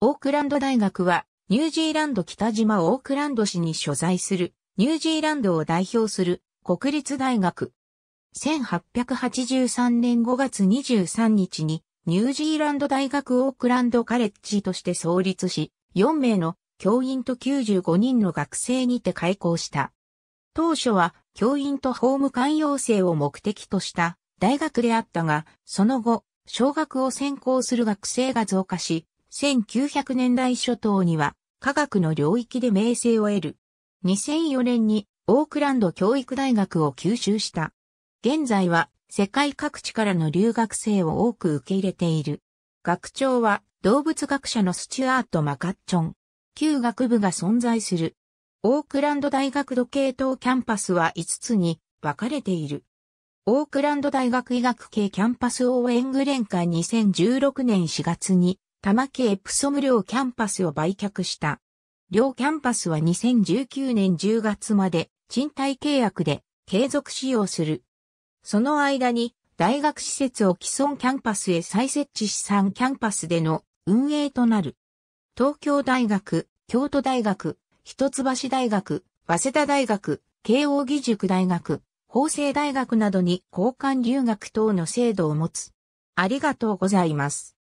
オークランド大学は、ニュージーランド北島オークランド市に所在する、ニュージーランドを代表する国立大学。1883年5月23日に、ニュージーランド大学オークランドカレッジとして創立し、4名の教員と95人の学生にて開校した。当初は教員と法務官養成を目的とした大学であったが、その後、小学を専攻する学生が増加し、1900年代初頭には科学の領域で名声を得る。2004年にオークランド教育大学を吸収した。現在は世界各地からの留学生を多く受け入れている。学長は動物学者のスチュアート・マカッチョン。旧学部が存在する。オークランド大学時計塔キャンパスは5つに分かれている。オークランド大学医学系キャンパス応援グレンカ2016年4月に玉木エプソム寮キャンパスを売却した。両キャンパスは2019年10月まで賃貸契約で継続使用する。その間に大学施設を既存キャンパスへ再設置し3キャンパスでの運営となる。東京大学、京都大学、一橋大学、早稲田大学、慶応義塾大学、法政大学などに交換留学等の制度を持つ。ありがとうございます。